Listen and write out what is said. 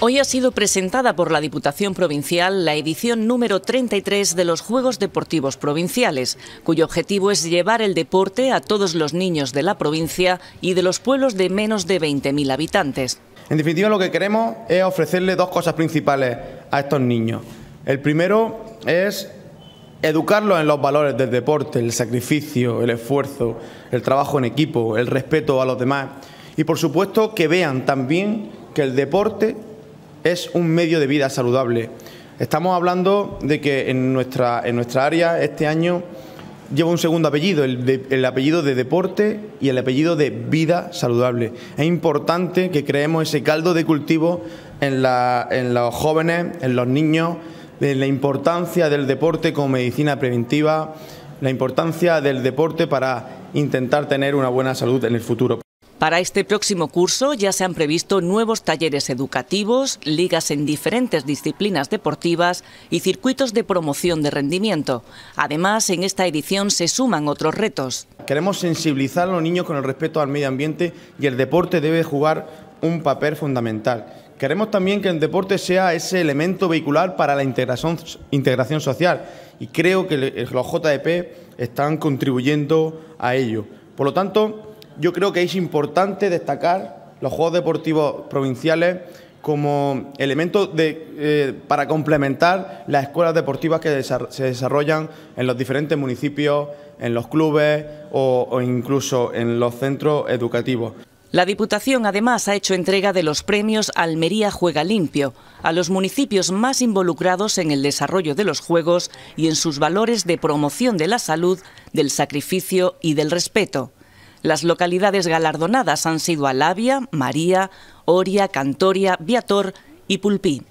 Hoy ha sido presentada por la Diputación Provincial la edición número 33 de los Juegos Deportivos Provinciales, cuyo objetivo es llevar el deporte a todos los niños de la provincia y de los pueblos de menos de 20.000 habitantes. En definitiva, lo que queremos es ofrecerle dos cosas principales a estos niños. El primero es educarlos en los valores del deporte, el sacrificio, el esfuerzo, el trabajo en equipo, el respeto a los demás y, por supuesto, que vean también que el deporte es un medio de vida saludable. Estamos hablando de que en nuestra, en nuestra área este año lleva un segundo apellido, el, apellido de deporte y el apellido de vida saludable. Es importante que creemos ese caldo de cultivo en, en los jóvenes, en los niños, de la importancia del deporte como medicina preventiva, la importancia del deporte para intentar tener una buena salud en el futuro. Para este próximo curso ya se han previsto nuevos talleres educativos, ligas en diferentes disciplinas deportivas y circuitos de promoción de rendimiento. Además, en esta edición se suman otros retos. Queremos sensibilizar a los niños con el respeto al medio ambiente y el deporte debe jugar un papel fundamental. Queremos también que el deporte sea ese elemento vehicular para la integración, social y creo que los JDP están contribuyendo a ello. Por lo tanto, yo creo que es importante destacar los Juegos Deportivos Provinciales como elemento de, eh, para complementar las escuelas deportivas que se desarrollan en los diferentes municipios, en los clubes o incluso en los centros educativos. La Diputación además ha hecho entrega de los premios Almería Juega Limpio a los municipios más involucrados en el desarrollo de los Juegos y en sus valores de promoción de la salud, del sacrificio y del respeto. Las localidades galardonadas han sido Alavia, María, Oria, Cantoria, Viator y Pulpí.